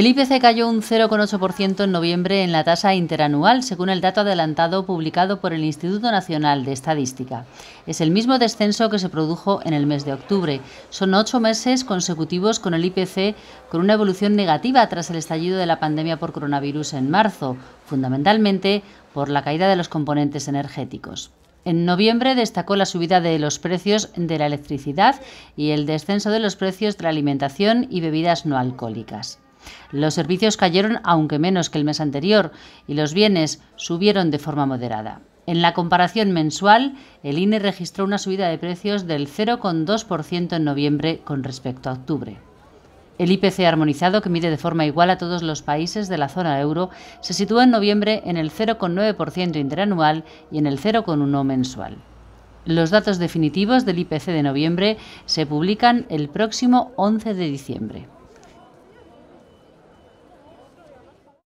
El IPC cayó un 0,8% en noviembre en la tasa interanual, según el dato adelantado publicado por el Instituto Nacional de Estadística. Es el mismo descenso que se produjo en el mes de octubre. Son ocho meses consecutivos con el IPC con una evolución negativa tras el estallido de la pandemia por coronavirus en marzo, fundamentalmente por la caída de los componentes energéticos. En noviembre destacó la subida de los precios de la electricidad y el descenso de los precios de la alimentación y bebidas no alcohólicas. Los servicios cayeron aunque menos que el mes anterior y los bienes subieron de forma moderada. En la comparación mensual, el INE registró una subida de precios del 0,2% en noviembre con respecto a octubre. El IPC armonizado, que mide de forma igual a todos los países de la zona euro, se sitúa en noviembre en el 0,9% interanual y en el 0,1% mensual. Los datos definitivos del IPC de noviembre se publican el próximo 11 de diciembre.